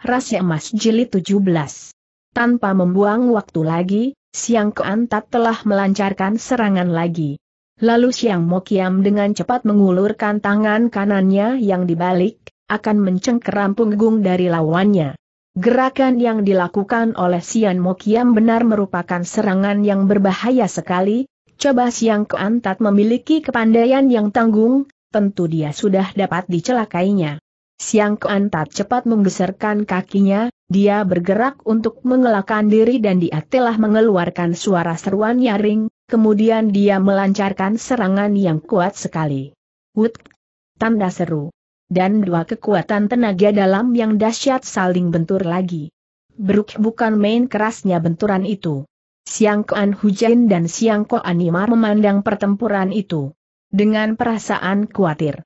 Rahasia Emas Jilid 17. Tanpa membuang waktu lagi, Siang Keantat telah melancarkan serangan lagi. Lalu Siang Mokiam dengan cepat mengulurkan tangan kanannya yang dibalik, akan mencengkeram punggung dari lawannya. Gerakan yang dilakukan oleh Sian Mokiam benar merupakan serangan yang berbahaya sekali, coba Siang Keantat memiliki kepandaian yang tanggung, tentu dia sudah dapat dicelakainya. Siang Kuan tak cepat menggeserkan kakinya, dia bergerak untuk mengelakkan diri dan dia telah mengeluarkan suara seruan nyaring, kemudian dia melancarkan serangan yang kuat sekali. Wut! Tanda seru. Dan dua kekuatan tenaga dalam yang dahsyat saling bentur lagi. Beruk bukan main kerasnya benturan itu. Siang Kuan dan Siang Kuan Imar memandang pertempuran itu. Dengan perasaan khawatir.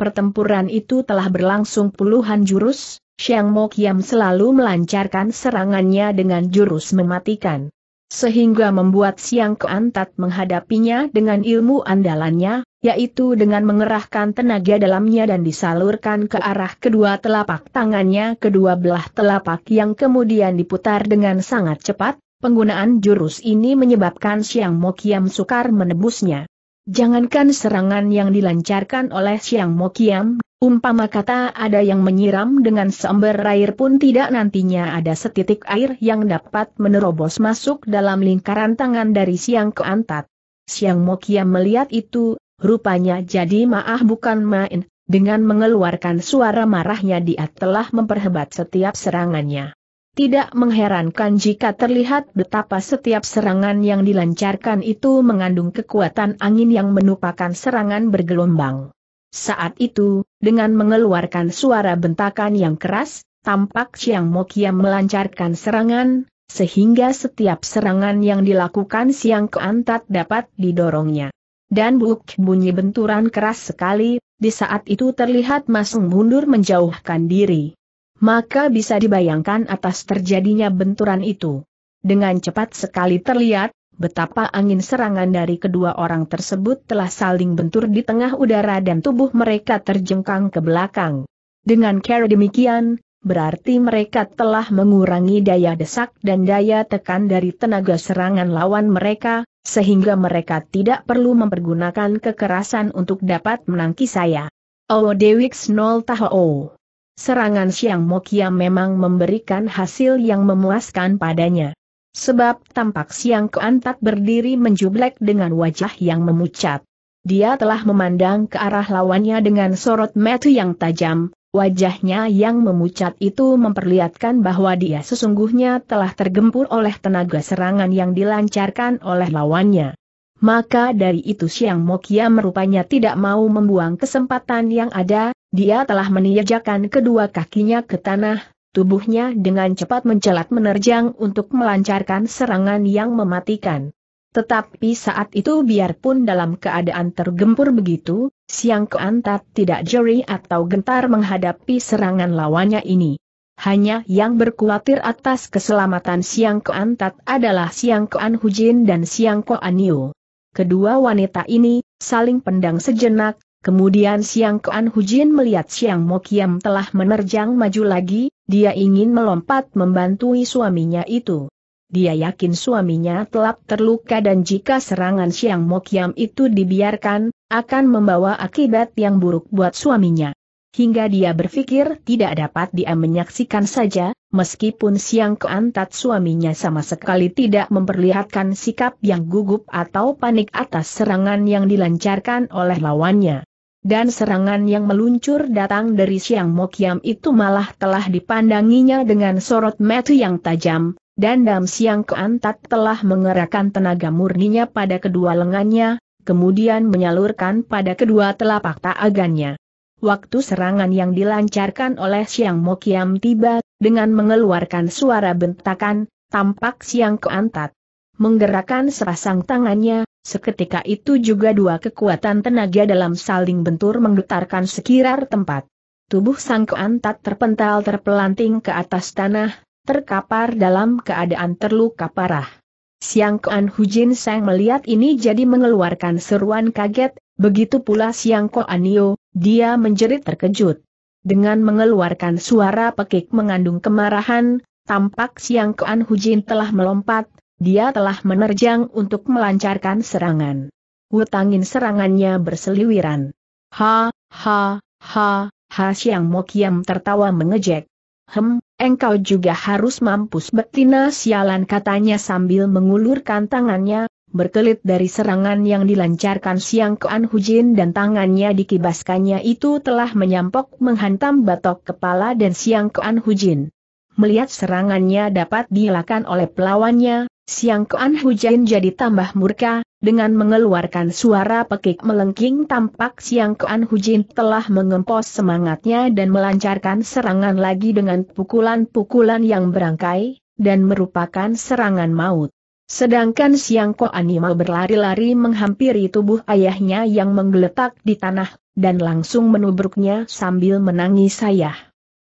Pertempuran itu telah berlangsung puluhan jurus, Xiang Mo Kiam selalu melancarkan serangannya dengan jurus mematikan. Sehingga membuat Siang Keantat menghadapinya dengan ilmu andalannya, yaitu dengan mengerahkan tenaga dalamnya dan disalurkan ke arah kedua telapak tangannya kedua belah telapak yang kemudian diputar dengan sangat cepat, penggunaan jurus ini menyebabkan Siang Mo sukar menebusnya. Jangankan serangan yang dilancarkan oleh Siang Mokiam, umpama kata ada yang menyiram dengan seember air pun tidak nantinya ada setitik air yang dapat menerobos masuk dalam lingkaran tangan dari Siang Keantat. Siang Mokiam melihat itu, rupanya jadi maah bukan main, dengan mengeluarkan suara marahnya dia telah memperhebat setiap serangannya. Tidak mengherankan jika terlihat betapa setiap serangan yang dilancarkan itu mengandung kekuatan angin yang menupakan serangan bergelombang. Saat itu, dengan mengeluarkan suara bentakan yang keras, tampak Siang Mokia melancarkan serangan, sehingga setiap serangan yang dilakukan Siang Keantat dapat didorongnya. Dan buk bunyi benturan keras sekali, di saat itu terlihat Masung mundur menjauhkan diri maka bisa dibayangkan atas terjadinya benturan itu. Dengan cepat sekali terlihat, betapa angin serangan dari kedua orang tersebut telah saling bentur di tengah udara dan tubuh mereka terjengkang ke belakang. Dengan cara demikian, berarti mereka telah mengurangi daya desak dan daya tekan dari tenaga serangan lawan mereka, sehingga mereka tidak perlu mempergunakan kekerasan untuk dapat menangkis saya. Oh Dewi Xnol Tahoe serangan Siang Mokia memang memberikan hasil yang memuaskan padanya. Sebab tampak Siang Keantat berdiri menjublek dengan wajah yang memucat. Dia telah memandang ke arah lawannya dengan sorot mata yang tajam, Wajahnya yang memucat itu memperlihatkan bahwa dia sesungguhnya telah tergempur oleh tenaga serangan yang dilancarkan oleh lawannya. Maka dari itu Siang Mokia merupanya tidak mau membuang kesempatan yang ada, dia telah menginjakan kedua kakinya ke tanah, tubuhnya dengan cepat mencelat menerjang untuk melancarkan serangan yang mematikan. Tetapi saat itu biarpun dalam keadaan tergempur begitu, Siang Keantat tidak jeri atau gentar menghadapi serangan lawannya ini. Hanya yang berkhawatir atas keselamatan Siang Keantat adalah Siang Kean Hujin dan Siang Kean Yu. Kedua wanita ini, saling pendang sejenak, Kemudian Siang Kuan Hujin melihat Siang Mokiam telah menerjang maju lagi, dia ingin melompat membantui suaminya itu. Dia yakin suaminya telah terluka dan jika serangan Siang Mokiam itu dibiarkan, akan membawa akibat yang buruk buat suaminya. Hingga dia berpikir tidak dapat dia menyaksikan saja, meskipun Siang Keantat suaminya sama sekali tidak memperlihatkan sikap yang gugup atau panik atas serangan yang dilancarkan oleh lawannya. Dan serangan yang meluncur datang dari Siang Mokiam itu malah telah dipandanginya dengan sorot mata yang tajam, dan Dam Siang Keantat telah mengerahkan tenaga murninya pada kedua lengannya, kemudian menyalurkan pada kedua telapak taagannya. Waktu serangan yang dilancarkan oleh Siang Mokiam tiba, dengan mengeluarkan suara bentakan, tampak Siang Keantat menggerakkan sepasang tangannya, Seketika itu juga dua kekuatan tenaga dalam saling bentur menggetarkan sekirar tempat. Tubuh sang keantat terpental terpelanting ke atas tanah, terkapar dalam keadaan terluka parah. Siang Koan Hujin Sang melihat ini jadi mengeluarkan seruan kaget, begitu pula Siang Koan Yo, dia menjerit terkejut. Dengan mengeluarkan suara pekik mengandung kemarahan, tampak Siang Koan Hujin telah melompat, dia telah menerjang untuk melancarkan serangan. Wutangin serangannya berseliwiran. Ha, ha, ha, ha Siang Mokiam tertawa mengejek. Hem, engkau juga harus mampus betina sialan katanya sambil mengulurkan tangannya, berkelit dari serangan yang dilancarkan Siang ke Hujin dan tangannya dikibaskannya itu telah menyampok menghantam batok kepala dan Siang ke Hujin melihat serangannya dapat dilakukan oleh pelawannya, Siang Kuan Hujain jadi tambah murka, dengan mengeluarkan suara pekik melengking tampak Siang Kuan Hujain telah mengempos semangatnya dan melancarkan serangan lagi dengan pukulan-pukulan yang berangkai, dan merupakan serangan maut. Sedangkan Siang Koan berlari-lari menghampiri tubuh ayahnya yang menggeletak di tanah, dan langsung menubruknya sambil menangis sayah.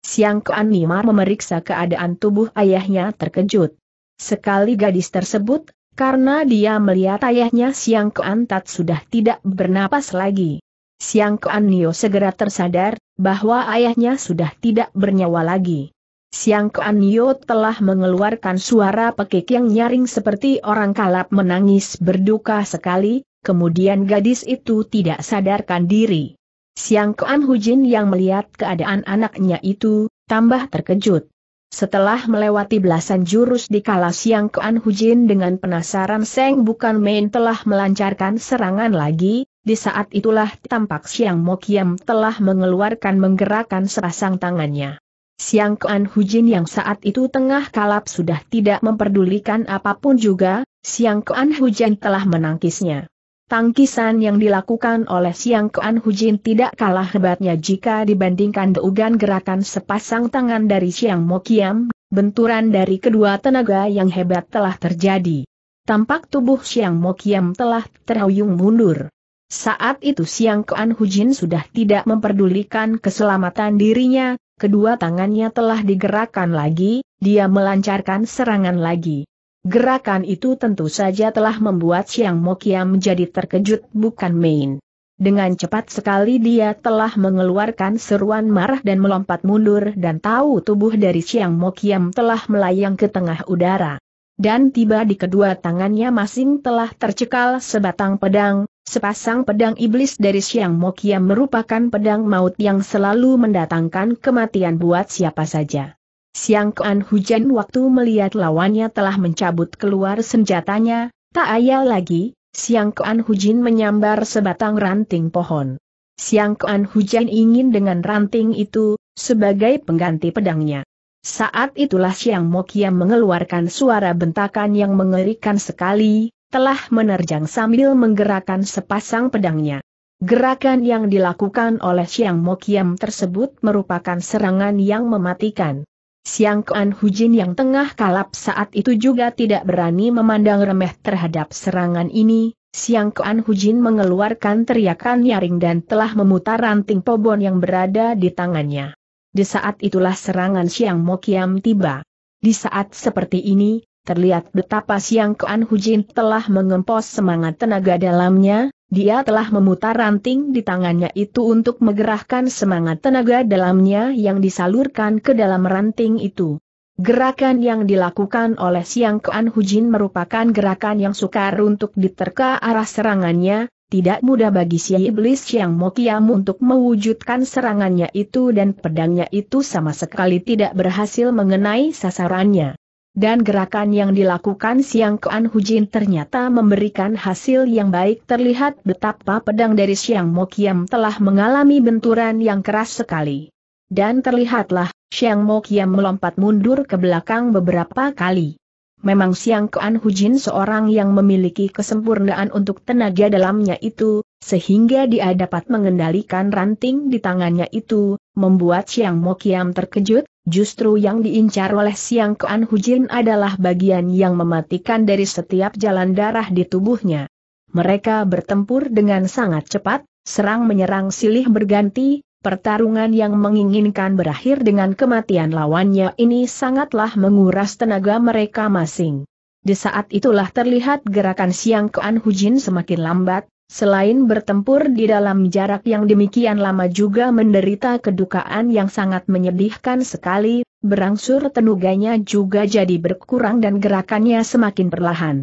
Siang Koan memeriksa keadaan tubuh ayahnya terkejut sekali gadis tersebut, karena dia melihat ayahnya Siang Kuan Tat sudah tidak bernapas lagi. Siang Kuan Nio segera tersadar, bahwa ayahnya sudah tidak bernyawa lagi. Siang Kuan Nio telah mengeluarkan suara pekik yang nyaring seperti orang kalap menangis berduka sekali, kemudian gadis itu tidak sadarkan diri. Siang Kuan Hujin yang melihat keadaan anaknya itu, tambah terkejut. Setelah melewati belasan jurus di kala siang Kuan Hujin dengan penasaran Seng bukan main telah melancarkan serangan lagi, di saat itulah tampak Siang Mokiam telah mengeluarkan menggerakkan sepasang tangannya. Siang Kuan Hujin yang saat itu tengah kalap sudah tidak memperdulikan apapun juga, Siang Kuan Hujin telah menangkisnya. Tangkisan yang dilakukan oleh Siang Kean Hujin tidak kalah hebatnya jika dibandingkan deugan gerakan sepasang tangan dari Siang Mokiam, benturan dari kedua tenaga yang hebat telah terjadi. Tampak tubuh Siang Mokiam telah terhuyung mundur. Saat itu Siang Kuan Hujin sudah tidak memperdulikan keselamatan dirinya, kedua tangannya telah digerakkan lagi, dia melancarkan serangan lagi. Gerakan itu tentu saja telah membuat Siang Mokia menjadi terkejut bukan main. Dengan cepat sekali dia telah mengeluarkan seruan marah dan melompat mundur dan tahu tubuh dari Siang Mokiam telah melayang ke tengah udara. Dan tiba di kedua tangannya masing telah tercekal sebatang pedang, sepasang pedang iblis dari Siang Mokiam merupakan pedang maut yang selalu mendatangkan kematian buat siapa saja. Siang Kuan Hujan waktu melihat lawannya telah mencabut keluar senjatanya, tak ayal lagi, Siang Kuan Hujin menyambar sebatang ranting pohon. Siang Kuan Hujan ingin dengan ranting itu, sebagai pengganti pedangnya. Saat itulah Siang Mokia mengeluarkan suara bentakan yang mengerikan sekali, telah menerjang sambil menggerakkan sepasang pedangnya. Gerakan yang dilakukan oleh Siang Mokiam tersebut merupakan serangan yang mematikan. Siang Kuan Hujin yang tengah kalap saat itu juga tidak berani memandang remeh terhadap serangan ini, Siang Kuan Hujin mengeluarkan teriakan nyaring dan telah memutar ranting pobon yang berada di tangannya. Di saat itulah serangan Siang Mokiam tiba. Di saat seperti ini, terlihat betapa Siang Kuan Hujin telah mengempos semangat tenaga dalamnya, dia telah memutar ranting di tangannya itu untuk menggerakkan semangat tenaga dalamnya yang disalurkan ke dalam ranting itu. Gerakan yang dilakukan oleh Siang Kuan Hujin merupakan gerakan yang sukar untuk diterka arah serangannya, tidak mudah bagi si iblis Siang Mokiam untuk mewujudkan serangannya itu dan pedangnya itu sama sekali tidak berhasil mengenai sasarannya. Dan gerakan yang dilakukan Siang Kuan Hujin ternyata memberikan hasil yang baik terlihat betapa pedang dari Siang Mokiam telah mengalami benturan yang keras sekali. Dan terlihatlah, Siang Mokiam melompat mundur ke belakang beberapa kali. Memang Siang Kuan Hujin seorang yang memiliki kesempurnaan untuk tenaga dalamnya itu, sehingga dia dapat mengendalikan ranting di tangannya itu, membuat Siang Mokiam terkejut, Justru yang diincar oleh Siang Kuan Hujin adalah bagian yang mematikan dari setiap jalan darah di tubuhnya. Mereka bertempur dengan sangat cepat, serang menyerang silih berganti, pertarungan yang menginginkan berakhir dengan kematian lawannya ini sangatlah menguras tenaga mereka masing. Di saat itulah terlihat gerakan Siang Kuan Hujin semakin lambat, Selain bertempur di dalam jarak yang demikian lama juga menderita kedukaan yang sangat menyedihkan sekali, berangsur tenuganya juga jadi berkurang dan gerakannya semakin perlahan.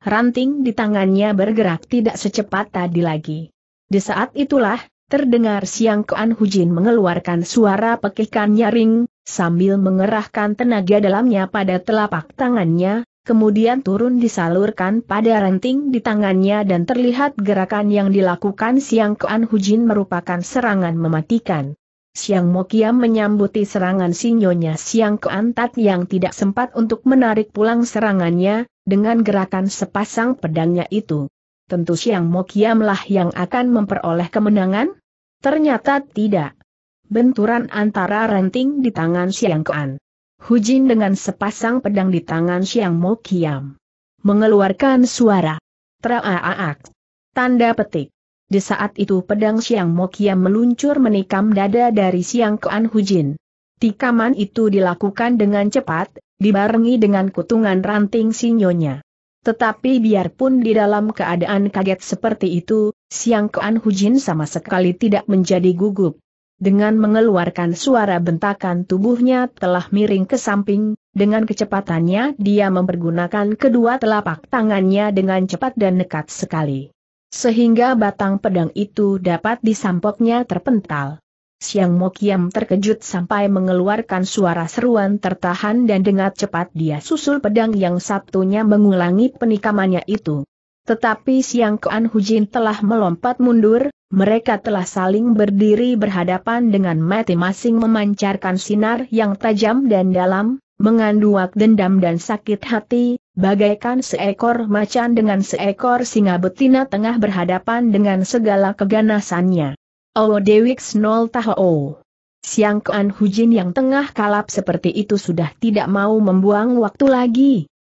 Ranting di tangannya bergerak tidak secepat tadi lagi. Di saat itulah, terdengar siang Kuan Hujin mengeluarkan suara pekikan nyaring, sambil mengerahkan tenaga dalamnya pada telapak tangannya, kemudian turun disalurkan pada ranting di tangannya dan terlihat gerakan yang dilakukan Siang Kuan Hujin merupakan serangan mematikan. Siang Mokia menyambuti serangan sinyonya Siang Kuan Tat yang tidak sempat untuk menarik pulang serangannya, dengan gerakan sepasang pedangnya itu. Tentu Siang Mokiamlah yang akan memperoleh kemenangan? Ternyata tidak. Benturan antara ranting di tangan Siang Kuan Hujin dengan sepasang pedang di tangan Siang Mo Kiam. Mengeluarkan suara. Traaak. Tanda petik. Di saat itu pedang Siang Mo Kiam meluncur menikam dada dari Siang Kuan Hujin. Tikaman itu dilakukan dengan cepat, dibarengi dengan kutungan ranting sinyonya. Tetapi biarpun di dalam keadaan kaget seperti itu, Siang Kuan Hujin sama sekali tidak menjadi gugup. Dengan mengeluarkan suara bentakan tubuhnya telah miring ke samping, dengan kecepatannya dia mempergunakan kedua telapak tangannya dengan cepat dan nekat sekali. Sehingga batang pedang itu dapat disampoknya terpental. Siang Mokiam terkejut sampai mengeluarkan suara seruan tertahan dan dengan cepat dia susul pedang yang satunya mengulangi penikamannya itu. Tetapi Siang Kuan Hujin telah melompat mundur, mereka telah saling berdiri berhadapan dengan mati masing memancarkan sinar yang tajam dan dalam, mengandung dendam dan sakit hati, bagaikan seekor macan dengan seekor singa betina tengah berhadapan dengan segala keganasannya. Oh Dewi Nol Taho. Siang Kuan Hujin yang tengah kalap seperti itu sudah tidak mau membuang waktu lagi,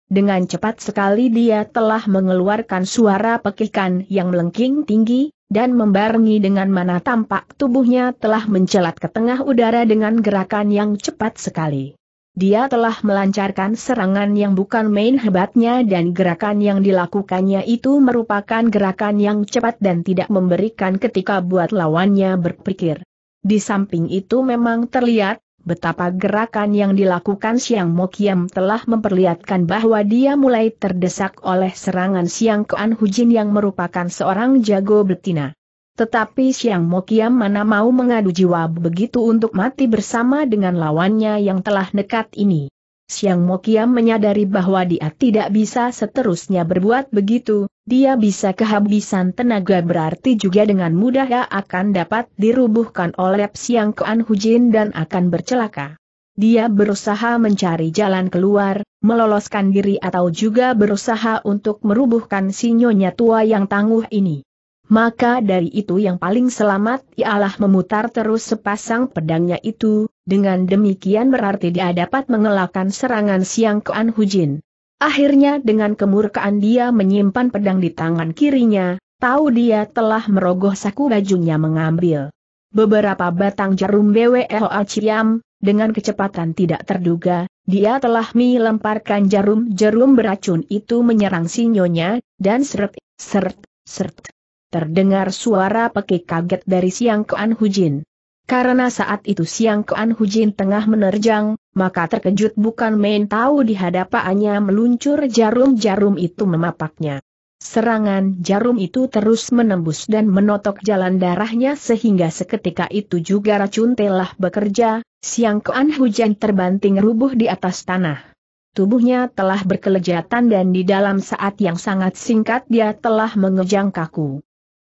dengan cepat sekali dia telah mengeluarkan suara pekikan yang melengking tinggi, dan membarengi dengan mana tampak tubuhnya telah mencelat ke tengah udara dengan gerakan yang cepat sekali. Dia telah melancarkan serangan yang bukan main hebatnya dan gerakan yang dilakukannya itu merupakan gerakan yang cepat dan tidak memberikan ketika buat lawannya berpikir. Di samping itu memang terlihat, Betapa gerakan yang dilakukan Siang Mokiam telah memperlihatkan bahwa dia mulai terdesak oleh serangan Siang Koan Hujin yang merupakan seorang jago betina. Tetapi Siang Mokiam mana mau mengadu jiwa begitu untuk mati bersama dengan lawannya yang telah nekat ini. Siang Mokiam menyadari bahwa dia tidak bisa seterusnya berbuat begitu, dia bisa kehabisan tenaga berarti juga dengan mudah akan dapat dirubuhkan oleh Siang Kuan Hujin dan akan bercelaka. Dia berusaha mencari jalan keluar, meloloskan diri atau juga berusaha untuk merubuhkan sinyonya tua yang tangguh ini. Maka dari itu yang paling selamat ialah memutar terus sepasang pedangnya itu, dengan demikian berarti dia dapat mengelakkan serangan Siang Kuan Hujin. Akhirnya dengan kemurkaan dia menyimpan pedang di tangan kirinya, tahu dia telah merogoh saku bajunya mengambil. Beberapa batang jarum BWLA Ciam, dengan kecepatan tidak terduga, dia telah melemparkan jarum-jarum beracun itu menyerang sinyonya, dan seret, seret, seret. Terdengar suara pekik kaget dari Siang Kuan Hujin. Karena saat itu siang Kuan Hujin tengah menerjang, maka terkejut bukan main tahu di hadapannya meluncur jarum-jarum itu memapaknya. Serangan jarum itu terus menembus dan menotok jalan darahnya sehingga seketika itu juga racun telah bekerja, siang Kuan Hujan terbanting rubuh di atas tanah. Tubuhnya telah berkelejatan dan di dalam saat yang sangat singkat dia telah mengejang kaku.